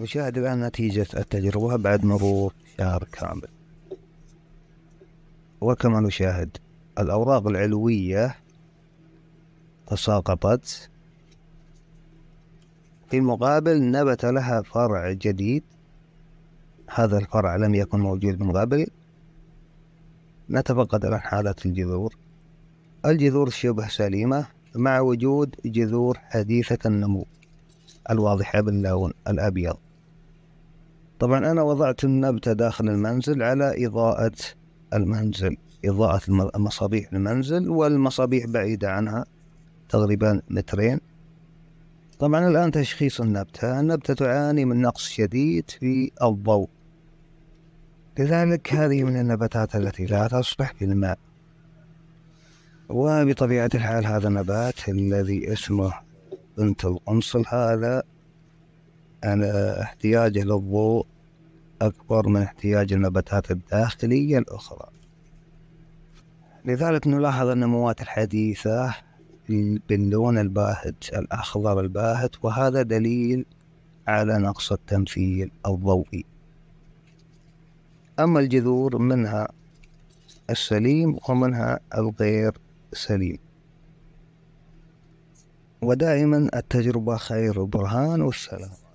نشاهد الآن نتيجة التجربة بعد مرور شهر كامل وكما نشاهد الأوراق العلوية تساقطت في المقابل نبت لها فرع جديد هذا الفرع لم يكن موجود من قبل نتفقد الآن حالة الجذور الجذور شبه سليمة مع وجود جذور حديثة النمو الواضحة باللون الأبيض طبعا أنا وضعت النبتة داخل المنزل على إضاءة المنزل إضاءة مصابيح المنزل والمصابيح بعيدة عنها تقريبا مترين طبعا الآن تشخيص النبتة النبتة تعاني من نقص شديد في الضوء لذلك هذه من النباتات التي لا تصلح للماء وبطبيعة الحال هذا النبات الذي اسمه بنت القنصل هذا أنا احتياجه للضوء أكبر من احتياج النباتات الداخلية الأخرى لذلك نلاحظ النموات الحديثة باللون الباهت الأخضر الباهت وهذا دليل على نقص التمثيل الضوئي أما الجذور منها السليم ومنها الغير سليم ودائما التجربة خير البرهان والسلام